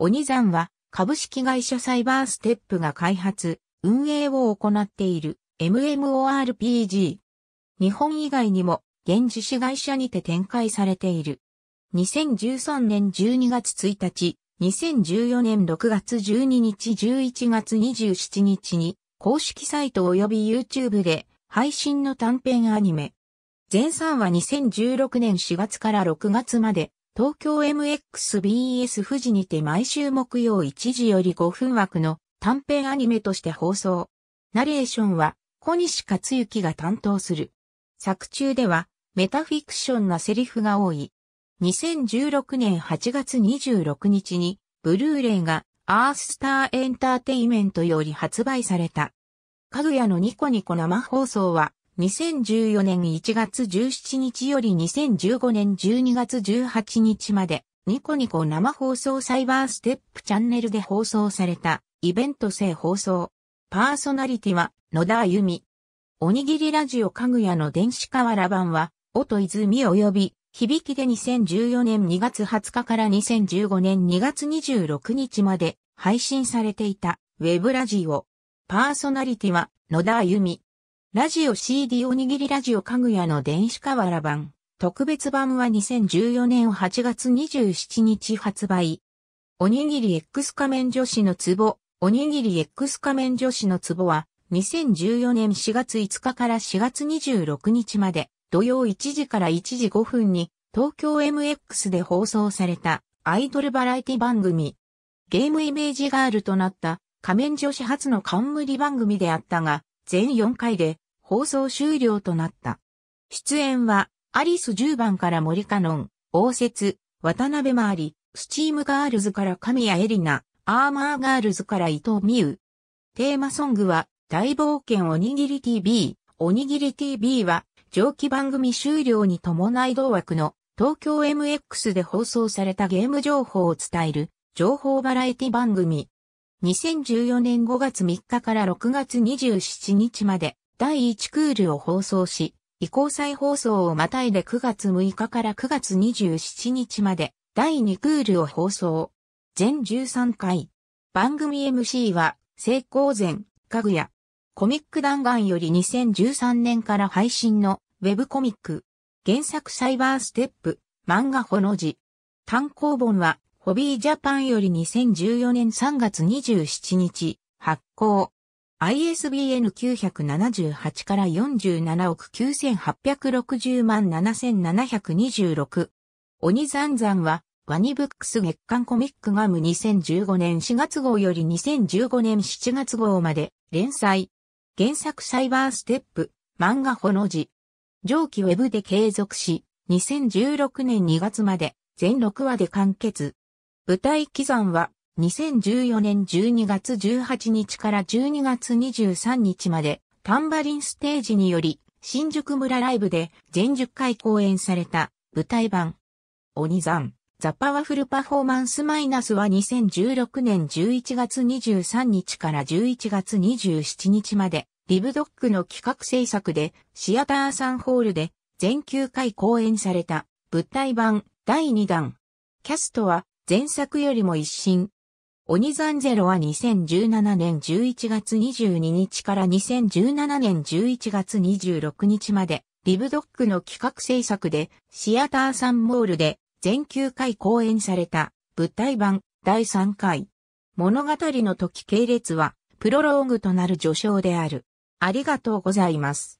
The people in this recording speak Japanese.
鬼山は株式会社サイバーステップが開発、運営を行っている MMORPG。日本以外にも現地子会社にて展開されている。2013年12月1日、2014年6月12日11月27日に公式サイト及び YouTube で配信の短編アニメ。前3は2016年4月から6月まで東京 MXBS 富士にて毎週木曜1時より5分枠の短編アニメとして放送。ナレーションは小西克幸が担当する。作中ではメタフィクションなセリフが多い。2016年8月26日にブルーレイがアースターエンターテイメントより発売された。かぐやのニコニコ生放送は2014年1月17日より2015年12月18日まで、ニコニコ生放送サイバーステップチャンネルで放送された、イベント性放送。パーソナリティは、野田あゆみ。おにぎりラジオかぐやの電子瓦版は、音泉及び、響きで2014年2月20日から2015年2月26日まで配信されていたウェブラジオ。パーソナリティは野田あゆみ。ラジオ CD おにぎりラジオかぐやの電子瓦版、特別版は2014年8月27日発売。おにぎり X 仮面女子のツボ、おにぎり X 仮面女子のツボは、2014年4月5日から4月26日まで、土曜1時から1時5分に、東京 MX で放送された、アイドルバラエティ番組。ゲームイメージガールとなった、仮面女子初の冠番組であったが、全4回で放送終了となった。出演は、アリス10番から森カノン、応接、渡辺周り、スチームガールズから神谷エリナ、アーマーガールズから伊藤美宇。テーマソングは、大冒険おにぎり TV。おにぎり TV は、上記番組終了に伴い同枠の東京 MX で放送されたゲーム情報を伝える情報バラエティ番組。2014年5月3日から6月27日まで第1クールを放送し、移行再放送をまたいで9月6日から9月27日まで第2クールを放送。全13回。番組 MC は、成功前、かぐや。コミック弾丸より2013年から配信のウェブコミック。原作サイバーステップ、漫画ほの字。単行本はホビージャパンより2014年3月27日、発行。ISBN 978から47億9860万7726。鬼残々は、ワニブックス月刊コミックガム2015年4月号より2015年7月号まで連載。原作サイバーステップ、漫画ほの字。上記ウェブで継続し、2016年2月まで全6話で完結。舞台祈算は2014年12月18日から12月23日までタンバリンステージにより新宿村ライブで全10回公演された舞台版鬼山ザ・パワフルパフォーマンスマイナスは2016年11月23日から11月27日までリブドックの企画制作でシアターサンホールで全9回公演された舞台版第2弾。キャストは前作よりも一新。鬼山ゼロは2017年11月22日から2017年11月26日まで、リブドックの企画制作で、シアターサンモールで全9回公演された、舞台版第3回。物語の時系列は、プロローグとなる序章である。ありがとうございます。